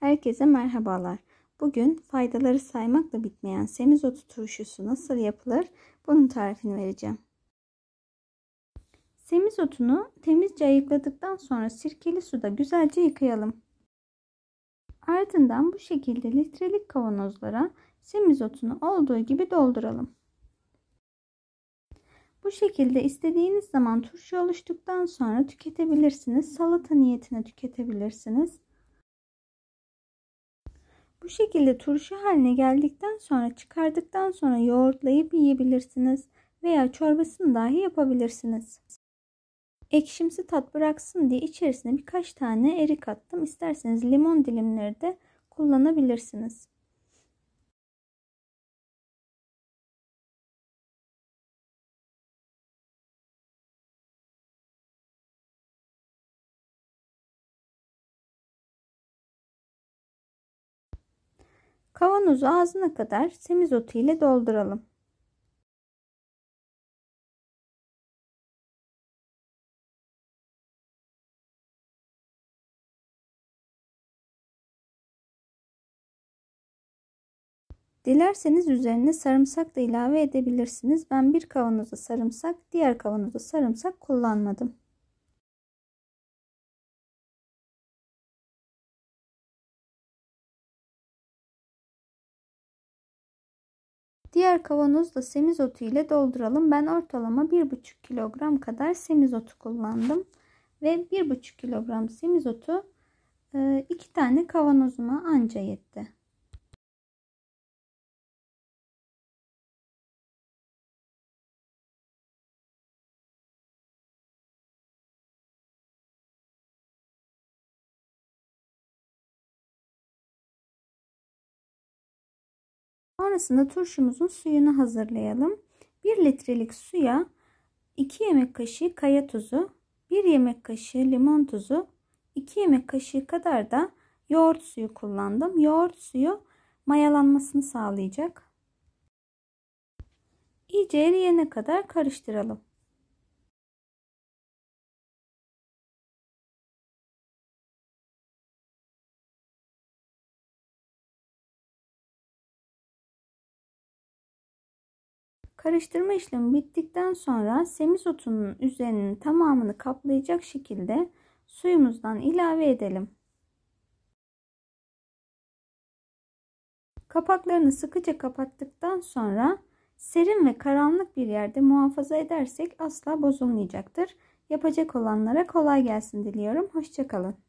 Herkese merhabalar. Bugün faydaları saymakla bitmeyen semizotu turşusu nasıl yapılır bunun tarifini vereceğim. Semizotunu temizce ayıkladıktan sonra sirkeli suda güzelce yıkayalım. Ardından bu şekilde litrelik kavanozlara semizotunu olduğu gibi dolduralım. Bu şekilde istediğiniz zaman turşu oluştuktan sonra tüketebilirsiniz. Salata niyetine tüketebilirsiniz. Bu şekilde turşu haline geldikten sonra çıkardıktan sonra yoğurtlayıp yiyebilirsiniz veya çorbasını dahi yapabilirsiniz. Ekşimsi tat bıraksın diye içerisine birkaç tane erik attım. İsterseniz limon dilimleri de kullanabilirsiniz. Kavanozu ağzına kadar semizotu ile dolduralım. Dilerseniz üzerine sarımsak da ilave edebilirsiniz. Ben bir kavanoza sarımsak, diğer kavanoza sarımsak kullanmadım. Diğer kavanozda da semizotu ile dolduralım. Ben ortalama 1,5 kilogram kadar semizotu kullandım. Ve 1,5 kilogram semizotu 2 e, tane kavanozuma anca yetti. Sonrasında turşumuzun suyunu hazırlayalım. 1 litrelik suya 2 yemek kaşığı kaya tuzu, 1 yemek kaşığı limon tuzu, 2 yemek kaşığı kadar da yoğurt suyu kullandım. Yoğurt suyu mayalanmasını sağlayacak. İyice eriyene kadar karıştıralım. Karıştırma işlemi bittikten sonra semizotunun üzerinin tamamını kaplayacak şekilde suyumuzdan ilave edelim. Kapaklarını sıkıca kapattıktan sonra serin ve karanlık bir yerde muhafaza edersek asla bozulmayacaktır. Yapacak olanlara kolay gelsin diliyorum. Hoşçakalın.